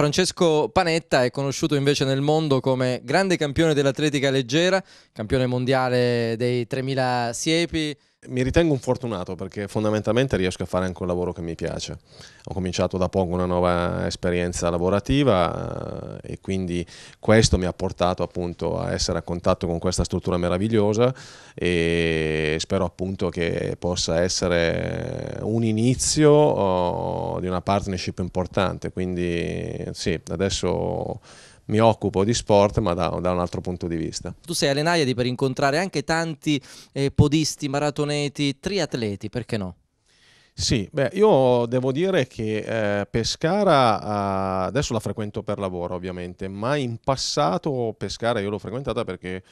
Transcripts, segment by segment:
Francesco Panetta è conosciuto invece nel mondo come grande campione dell'atletica leggera, campione mondiale dei 3000 siepi, mi ritengo un fortunato perché fondamentalmente riesco a fare anche un lavoro che mi piace. Ho cominciato da poco una nuova esperienza lavorativa eh, e quindi questo mi ha portato appunto a essere a contatto con questa struttura meravigliosa e spero appunto che possa essere un inizio oh, di una partnership importante. Quindi sì, adesso mi occupo di sport ma da, da un altro punto di vista. Tu sei allenaiadi per incontrare anche tanti eh, podisti, maratoneti, triatleti, perché no? Sì, beh, io devo dire che eh, Pescara eh, adesso la frequento per lavoro ovviamente, ma in passato Pescara io l'ho frequentata perché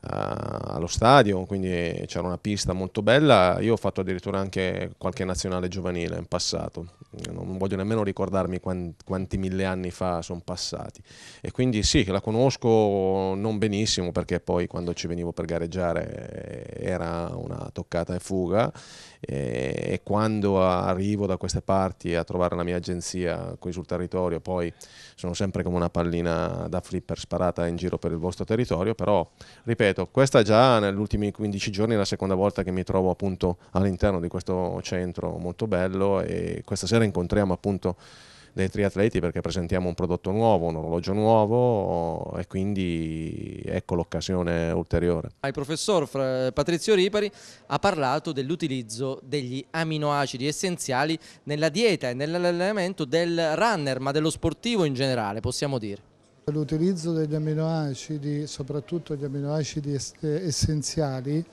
eh, allo stadio, quindi c'era una pista molto bella. Io ho fatto addirittura anche qualche nazionale giovanile in passato, non voglio nemmeno ricordarmi quanti, quanti mille anni fa sono passati. E quindi sì, la conosco non benissimo perché poi quando ci venivo per gareggiare eh, era una toccata e fuga e, quando arrivo da queste parti a trovare la mia agenzia qui sul territorio, poi sono sempre come una pallina da flipper sparata in giro per il vostro territorio, però ripeto ripeto, questa già negli ultimi 15 giorni è la seconda volta che mi trovo appunto all'interno di questo centro molto bello e questa sera incontriamo appunto dei triatleti perché presentiamo un prodotto nuovo, un orologio nuovo e quindi ecco l'occasione ulteriore. Il professor Patrizio Ripari ha parlato dell'utilizzo degli aminoacidi essenziali nella dieta e nell'allenamento del runner ma dello sportivo in generale possiamo dire. L'utilizzo degli aminoacidi, soprattutto gli aminoacidi eh, essenziali,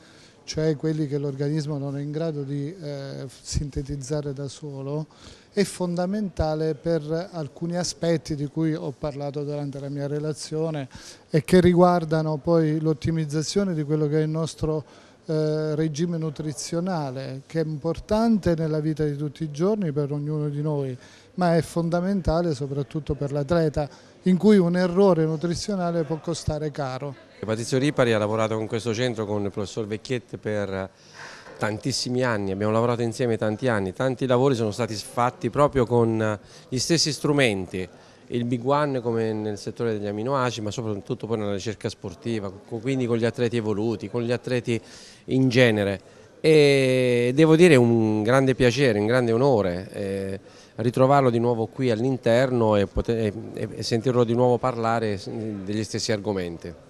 cioè quelli che l'organismo non è in grado di eh, sintetizzare da solo, è fondamentale per alcuni aspetti di cui ho parlato durante la mia relazione e che riguardano poi l'ottimizzazione di quello che è il nostro eh, regime nutrizionale che è importante nella vita di tutti i giorni per ognuno di noi, ma è fondamentale soprattutto per l'atleta in cui un errore nutrizionale può costare caro. Patrizio Ripari ha lavorato con questo centro con il professor Vecchietti per tantissimi anni, abbiamo lavorato insieme tanti anni, tanti lavori sono stati fatti proprio con gli stessi strumenti il big one come nel settore degli aminoacidi ma soprattutto poi nella ricerca sportiva, quindi con gli atleti evoluti, con gli atleti in genere e devo dire un grande piacere, un grande onore eh, ritrovarlo di nuovo qui all'interno e, e, e sentirlo di nuovo parlare mm, degli stessi argomenti.